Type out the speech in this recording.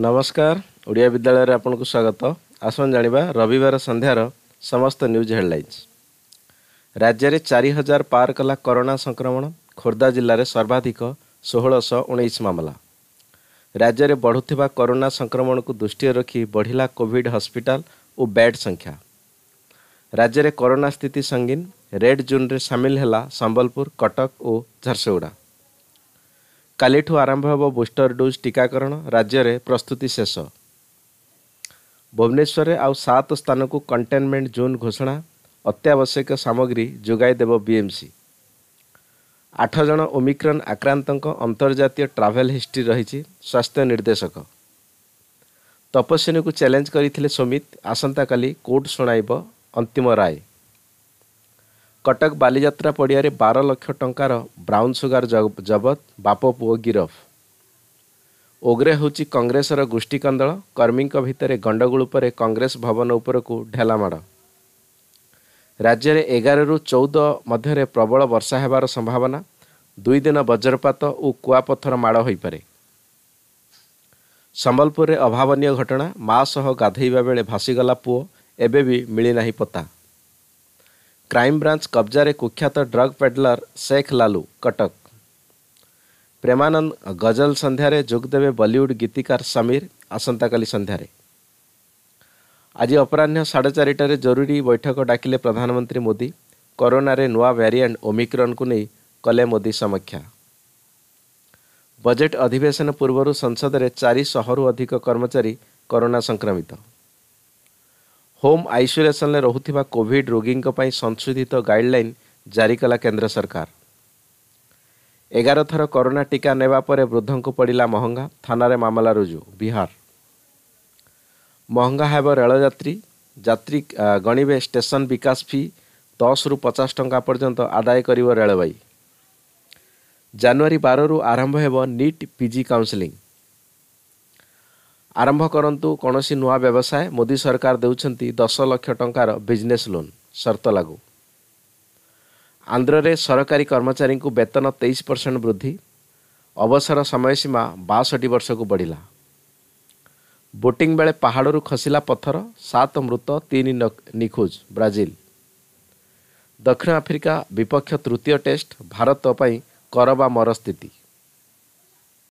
ନମସ୍କାର ଓଡ଼ିଆ ବିଦ୍ୟାଳୟରେ ଆପଣଙ୍କୁ ସ୍ୱାଗତ ଆସନ୍ତୁ ଜାଣିବା ରବିବାର ସନ୍ଧ୍ୟାର ସମସ୍ତ ନ୍ୟୁଜ୍ ହେଡ଼ଲାଇନ୍ସ ରାଜ୍ୟରେ ଚାରି ହଜାର ପାର କଲା କରୋନା ସଂକ୍ରମଣ ଖୋର୍ଦ୍ଧା ଜିଲ୍ଲାରେ ସର୍ବାଧିକ ଷୋହଳଶହ ଉଣେଇଶ ମାମଲା ରାଜ୍ୟରେ ବଢ଼ୁଥିବା କରୋନା ସଂକ୍ରମଣକୁ ଦୃଷ୍ଟିରେ ରଖି ବଢ଼ିଲା କୋଭିଡ୍ ହସ୍ପିଟାଲ ଓ ବେଡ୍ ସଂଖ୍ୟା ରାଜ୍ୟରେ କରୋନା ସ୍ଥିତି ସଙ୍ଗୀନ ରେଡ୍ ଜୋନ୍ରେ ସାମିଲ ହେଲା ସମ୍ବଲପୁର କଟକ ଓ ଝାରସୁଗୁଡ଼ା କାଲିଠୁ ଆରମ୍ଭ ହେବ ବୁଷ୍ଟର ଡୋଜ୍ ଟିକାକରଣ ରାଜ୍ୟରେ ପ୍ରସ୍ତୁତି ଶେଷ ଭୁବନେଶ୍ୱରରେ ଆଉ ସାତ ସ୍ଥାନକୁ କଣ୍ଟେନମେଣ୍ଟ ଜୋନ୍ ଘୋଷଣା ଅତ୍ୟାବଶ୍ୟକ ସାମଗ୍ରୀ ଯୋଗାଇ ଦେବ ବିଏମ୍ସି ଆଠ ଜଣ ଓମିକ୍ରନ୍ ଆକ୍ରାନ୍ତଙ୍କ ଅନ୍ତର୍ଜାତୀୟ ଟ୍ରାଭେଲ୍ ହିଷ୍ଟ୍ରି ରହିଛି ସ୍ୱାସ୍ଥ୍ୟ ନିର୍ଦ୍ଦେଶକ ତପସ୍ୱିନୀକୁ ଚ୍ୟାଲେଞ୍ଜ କରିଥିଲେ ସୁମିତ ଆସନ୍ତାକାଲି କୋର୍ଟ ଶୁଣାଇବ ଅନ୍ତିମ ରାୟ କଟକ ବାଲିଯାତ୍ରା ପଡ଼ିଆରେ ବାର ଲକ୍ଷ ଟଙ୍କାର ବ୍ରାଉନ୍ ସୁଗାର ଜବତ ବାପ ପୁଅ ଗିରଫ ଓଗ୍ରେ ହେଉଛି କଂଗ୍ରେସର ଗୋଷ୍ଠୀ କନ୍ଦଳ କର୍ମୀଙ୍କ ଭିତରେ ଗଣ୍ଡଗୋଳ ପରେ କଂଗ୍ରେସ ଭବନ ଉପରକୁ ଢେଲାମାଡ଼ ରାଜ୍ୟରେ ଏଗାରରୁ ଚଉଦ ମଧ୍ୟରେ ପ୍ରବଳ ବର୍ଷା ହେବାର ସମ୍ଭାବନା ଦୁଇ ଦିନ ବଜ୍ରପାତ ଓ କୁଆପଥର ମାଡ଼ ହୋଇପାରେ ସମ୍ବଲପୁରରେ ଅଭାବନୀୟ ଘଟଣା ମା ସହ ଗାଧୋଇବା ବେଳେ ଭାସିଗଲା ପୁଅ ଏବେ ବି ମିଳିନାହିଁ ପତା କ୍ରାଇମ୍ବ୍ରାଞ୍ଚ କବ୍ଜାରେ କୁଖ୍ୟାତ ଡ୍ରଗ୍ ପେଡଲର ଶେଖ ଲାଲୁ କଟକ ପ୍ରେମାନନ୍ଦ ଗଜଲ ସନ୍ଧ୍ୟାରେ ଯୋଗଦେବେ ଦେବେ ବଲିଉଡ଼ ଗୀତିକାର ସମୀର ଆସନ୍ତାକାଲି ସନ୍ଧ୍ୟାରେ ଆଜି ଅପରାହ୍ନ ସାଢ଼େ ଚାରିଟାରେ ଜରୁରୀ ବୈଠକ ଡାକିଲେ ପ୍ରଧାନମନ୍ତ୍ରୀ ମୋଦି କରୋନାରେ ନୂଆ ଭ୍ୟାରିଏଣ୍ଟ ଓମିକ୍ରନ୍କୁ ନେଇ କଲେ ମୋଦି ସମୀକ୍ଷା ବଜେଟ୍ ଅଧିବେଶନ ପୂର୍ବରୁ ସଂସଦରେ ଚାରିଶହରୁ ଅଧିକ କର୍ମଚାରୀ କରୋନା ସଂକ୍ରମିତ ହୋମ୍ ଆଇସୋଲେସନ୍ରେ ରହୁଥିବା କୋଭିଡ୍ ରୋଗୀଙ୍କ ପାଇଁ ସଂଶୋଧିତ ଗାଇଡ୍ଲାଇନ୍ ଜାରି କଲା କେନ୍ଦ୍ର ସରକାର ଏଗାର ଥର କରୋନା ଟିକା ନେବା ପରେ ବୃଦ୍ଧଙ୍କୁ ପଡ଼ିଲା ମହଙ୍ଗା ଥାନାରେ ମାମଲା ରୁଜୁ ବିହାର ମହଙ୍ଗା ହେବ ରେଳଯାତ୍ରୀ ଯାତ୍ରୀ ଗଣିବେ ଷ୍ଟେସନ୍ ବିକାଶ ଫି ଦଶରୁ ପଚାଶ ଟଙ୍କା ପର୍ଯ୍ୟନ୍ତ ଆଦାୟ କରିବ ରେଳବାଇ ଜାନୁଆରୀ ବାରରୁ ଆରମ୍ଭ ହେବ ନିଟ୍ ପିଜି କାଉନ୍ସେଲିଂ ଆରମ୍ଭ କରନ୍ତୁ କୌଣସି ନୂଆ ବ୍ୟବସାୟ ମୋଦି ସରକାର ଦେଉଛନ୍ତି ଦଶ ଲକ୍ଷ ଟଙ୍କାର ବିଜନେସ୍ ଲୋନ୍ ସର୍ତ୍ତ ଲାଗୁ ଆନ୍ଧ୍ରରେ ସରକାରୀ କର୍ମଚାରୀଙ୍କୁ ବେତନ ତେଇଶ ପରସେଣ୍ଟ ବୃଦ୍ଧି ଅବସର ସମୟସୀମା ବାଷଠି ବର୍ଷକୁ ବଢ଼ିଲା ବୋଟିଂ ବେଳେ ପାହାଡ଼ରୁ ଖସିଲା ପଥର ସାତ ମୃତ ତିନି ନିଖୋଜ ବ୍ରାଜିଲ ଦକ୍ଷିଣ ଆଫ୍ରିକା ବିପକ୍ଷ ତୃତୀୟ ଟେଷ୍ଟ ଭାରତ ପାଇଁ କର ବା ମର ସ୍ଥିତି